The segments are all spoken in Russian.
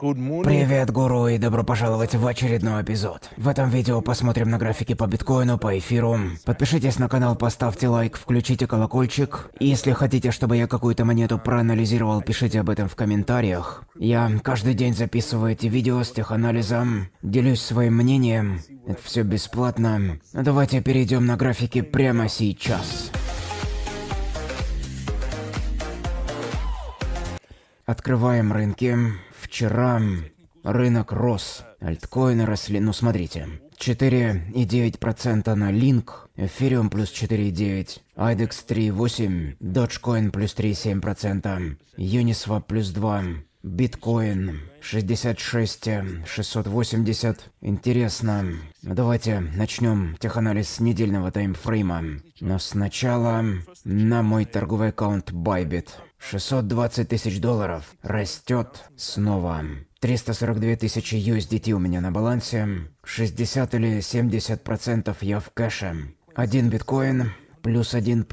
Привет, гуру, и добро пожаловать в очередной эпизод. В этом видео посмотрим на графики по биткоину, по эфиру. Подпишитесь на канал, поставьте лайк, включите колокольчик. И если хотите, чтобы я какую-то монету проанализировал, пишите об этом в комментариях. Я каждый день записываю эти видео с теханализом, делюсь своим мнением. Это все бесплатно. Но ну, давайте перейдем на графики прямо сейчас. Открываем рынки. Вчера рынок рос, альткоины росли, ну смотрите. 4,9% на Link, Ethereum плюс 4,9%, IDEX 3,8%, Dogecoin плюс 3,7%, Uniswap плюс 2%, Биткоин 66 680. Интересно. Давайте начнем теханализ с недельного таймфрейма. Но сначала на мой торговый аккаунт Bybit. 620 тысяч долларов. Растет снова. 342 тысячи USDT у меня на балансе. 60 или 70% я в кэше. Один биткоин Плюс 1%.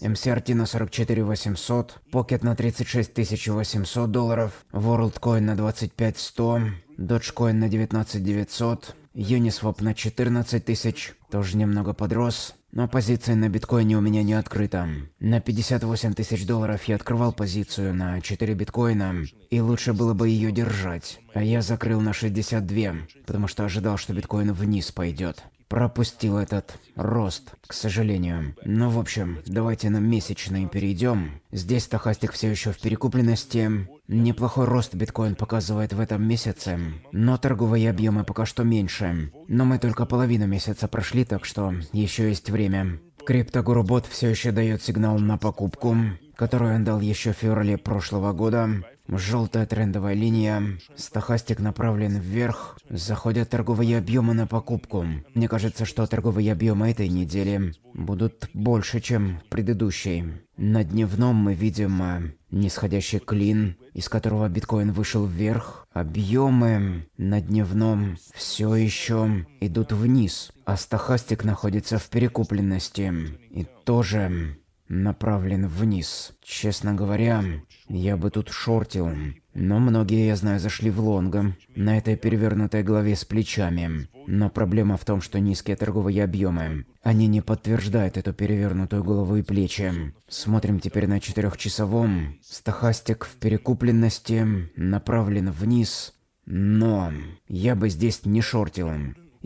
MCRT на 44 800. Pocket на 36 800 долларов. WorldCoin на 25 100. Dogecoin на 19 900. Uniswap на 14 тысяч. Тоже немного подрос. Но позиция на биткоине у меня не открыта. На 58 тысяч долларов я открывал позицию на 4 биткоина, и лучше было бы ее держать. А я закрыл на 62, потому что ожидал, что биткоин вниз пойдет пропустил этот рост, к сожалению. Ну, в общем, давайте на месячные перейдем. Здесь Тахастик все еще в перекупленности. Неплохой рост биткоин показывает в этом месяце, но торговые объемы пока что меньше. Но мы только половину месяца прошли, так что еще есть время. Криптогурубот все еще дает сигнал на покупку, которую он дал еще в феврале прошлого года. Желтая трендовая линия. Стохастик направлен вверх. Заходят торговые объемы на покупку. Мне кажется, что торговые объемы этой недели будут больше, чем предыдущей. На дневном мы видим э, нисходящий клин, из которого биткоин вышел вверх. Объемы на дневном все еще идут вниз, а стохастик находится в перекупленности. И тоже направлен вниз. Честно говоря, я бы тут шортил, но многие, я знаю, зашли в лонга на этой перевернутой главе с плечами. Но проблема в том, что низкие торговые объемы. Они не подтверждают эту перевернутую голову и плечи. Смотрим теперь на четырехчасовом. Стахастик в перекупленности направлен вниз. Но я бы здесь не шортил.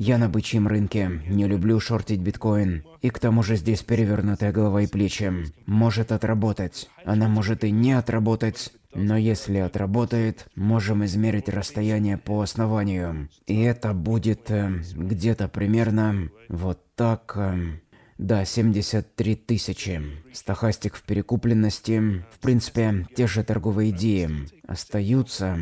Я на бычьем рынке, не люблю шортить биткоин. И к тому же здесь перевернутая голова и плечи. Может отработать. Она может и не отработать. Но если отработает, можем измерить расстояние по основанию. И это будет э, где-то примерно вот так... Э, да, 73 тысячи. Стохастик в перекупленности. В принципе, те же торговые идеи остаются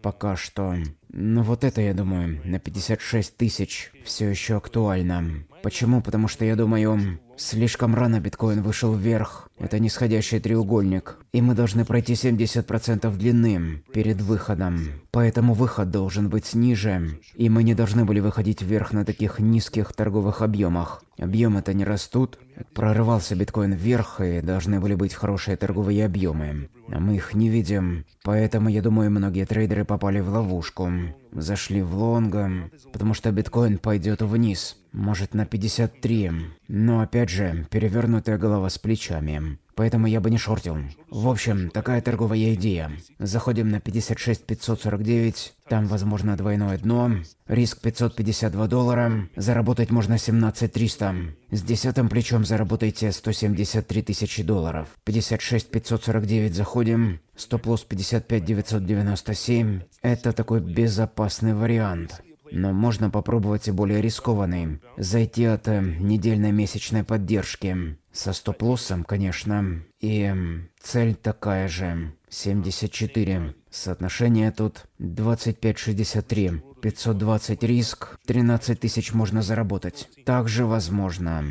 пока что. Ну вот это, я думаю, на 56 тысяч все еще актуально. Почему? Потому что я думаю, слишком рано биткоин вышел вверх. Это нисходящий треугольник. И мы должны пройти 70% длины перед выходом. Поэтому выход должен быть ниже. И мы не должны были выходить вверх на таких низких торговых объемах. Объемы-то не растут. Прорывался биткоин вверх, и должны были быть хорошие торговые объемы. А мы их не видим. Поэтому, я думаю, многие трейдеры попали в ловушку зашли в Лонгом, потому что биткоин пойдет вниз может, на 53. Но опять же, перевернутая голова с плечами. Поэтому я бы не шортил. В общем, такая торговая идея. Заходим на 56 549, там возможно двойное дно, риск 552 доллара, заработать можно 17 300. С десятым плечом заработаете 173 тысячи долларов. 56 549 заходим, стоп-лосс 55 997. Это такой безопасный вариант но можно попробовать и более рискованный. Зайти от э, недельной месячной поддержки. Со стоп-лоссом, конечно. И цель такая же. 74. Соотношение тут 25-63. 520 риск, 13 тысяч можно заработать. Также возможно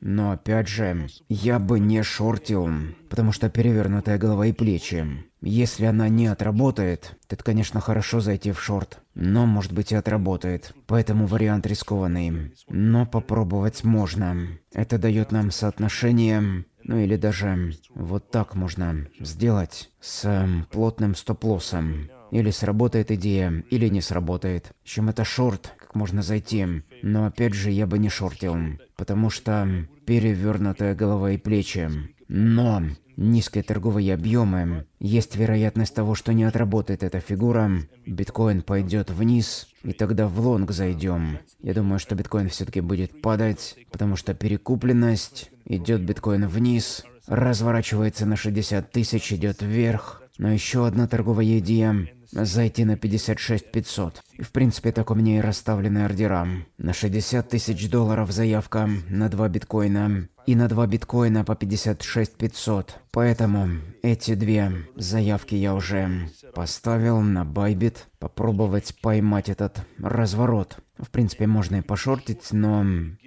но опять же, я бы не шортил, потому что перевернутая голова и плечи. Если она не отработает, то это, конечно, хорошо зайти в шорт. Но, может быть, и отработает. Поэтому вариант рискованный. Но попробовать можно. Это дает нам соотношение... Ну или даже вот так можно сделать с эм, плотным стоп-лоссом. Или сработает идея, или не сработает. Чем это шорт, как можно зайти. Но опять же, я бы не шортил, потому что перевернутая голова и плечи. Но низкие торговые объемы, есть вероятность того, что не отработает эта фигура, биткоин пойдет вниз, и тогда в лонг зайдем. Я думаю, что биткоин все-таки будет падать, потому что перекупленность, идет биткоин вниз, разворачивается на 60 тысяч, идет вверх. Но еще одна торговая идея зайти на 56 500. в принципе так у меня и расставлены ордера. На 60 тысяч долларов заявка, на 2 биткоина и на 2 биткоина по 56 500. Поэтому эти две заявки я уже поставил на Bybit. Попробовать поймать этот разворот. В принципе, можно и пошортить, но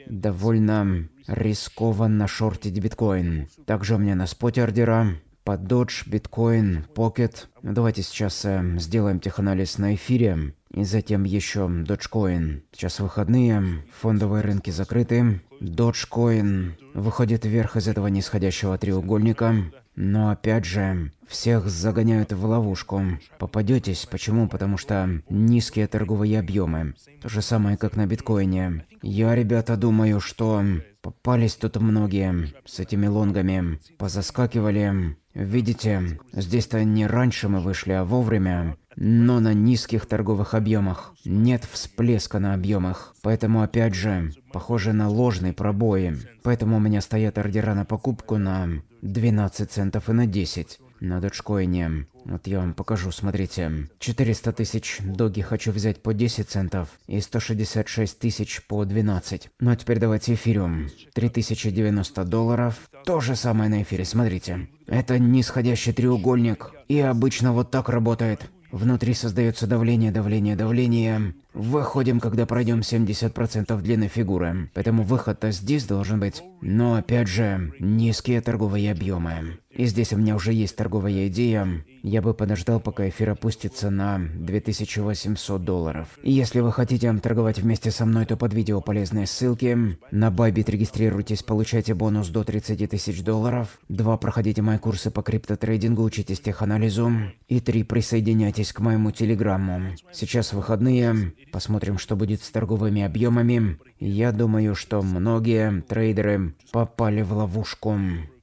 довольно рискованно шортить биткоин. Также у меня на споте ордера под Doge, Bitcoin, Pocket. Давайте сейчас э, сделаем теханализ на эфире. И затем еще Dogecoin. Сейчас выходные, фондовые рынки закрыты. Dogecoin выходит вверх из этого нисходящего треугольника. Но опять же, всех загоняют в ловушку. Попадетесь, почему? Потому что низкие торговые объемы. То же самое, как на биткоине. Я, ребята, думаю, что Попались тут многие с этими лонгами. Позаскакивали. Видите, здесь-то не раньше мы вышли, а вовремя. Но на низких торговых объемах. Нет всплеска на объемах. Поэтому опять же, похоже на ложный пробои. Поэтому у меня стоят ордера на покупку на 12 центов и на 10 на доджкоине. Вот я вам покажу, смотрите. 400 тысяч доги хочу взять по 10 центов и 166 тысяч по 12. Ну а теперь давайте эфириум. 3090 долларов. То же самое на эфире, смотрите. Это нисходящий треугольник. И обычно вот так работает. Внутри создается давление, давление, давление. Выходим, когда пройдем 70% длины фигуры, поэтому выход-то здесь должен быть. Но опять же, низкие торговые объемы. И здесь у меня уже есть торговая идея. Я бы подождал, пока эфир опустится на 2800 долларов. И если вы хотите торговать вместе со мной, то под видео полезные ссылки. На Bybit регистрируйтесь, получайте бонус до 30 тысяч долларов. два Проходите мои курсы по криптотрейдингу, учитесь теханализу. И три Присоединяйтесь к моему телеграмму. Сейчас выходные. Посмотрим, что будет с торговыми объемами. Я думаю, что многие трейдеры попали в ловушку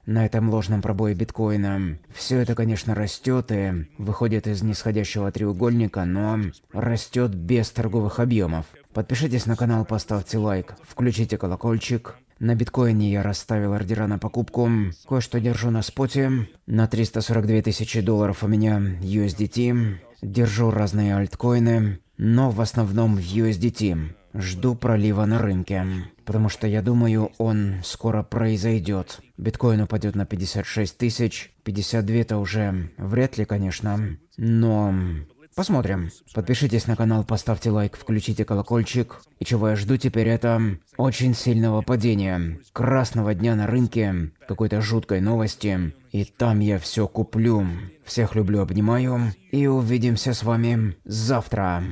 на этом ложном пробое биткоина. Все это, конечно, растет и выходит из нисходящего треугольника, но растет без торговых объемов. Подпишитесь на канал, поставьте лайк, включите колокольчик. На биткоине я расставил ордера на покупку, кое-что держу на споте. На 342 тысячи долларов у меня USDT. Держу разные альткоины но в основном в USDT. Жду пролива на рынке, потому что я думаю, он скоро произойдет. Биткоин упадет на 56 тысяч, 52-то уже вряд ли, конечно, но Посмотрим. Подпишитесь на канал, поставьте лайк, включите колокольчик. И чего я жду теперь это очень сильного падения, красного дня на рынке, какой-то жуткой новости. И там я все куплю. Всех люблю, обнимаю. И увидимся с вами завтра.